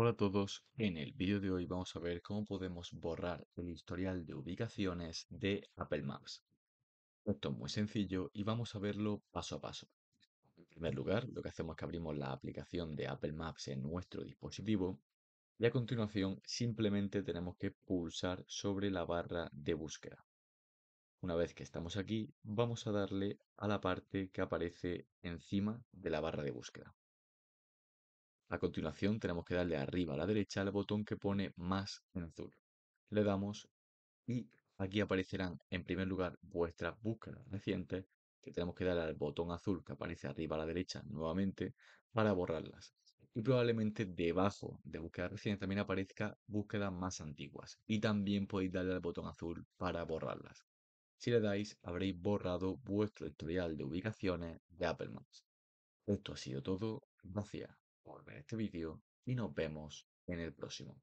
Hola a todos, en el vídeo de hoy vamos a ver cómo podemos borrar el historial de ubicaciones de Apple Maps. Esto es muy sencillo y vamos a verlo paso a paso. En primer lugar, lo que hacemos es que abrimos la aplicación de Apple Maps en nuestro dispositivo y a continuación simplemente tenemos que pulsar sobre la barra de búsqueda. Una vez que estamos aquí, vamos a darle a la parte que aparece encima de la barra de búsqueda. A continuación tenemos que darle arriba a la derecha al botón que pone más en azul. Le damos y aquí aparecerán en primer lugar vuestras búsquedas recientes que tenemos que darle al botón azul que aparece arriba a la derecha nuevamente para borrarlas. Y probablemente debajo de búsquedas recientes también aparezca búsquedas más antiguas. Y también podéis darle al botón azul para borrarlas. Si le dais, habréis borrado vuestro historial de ubicaciones de Apple Maps. Esto ha sido todo. Gracias este vídeo y nos vemos en el próximo.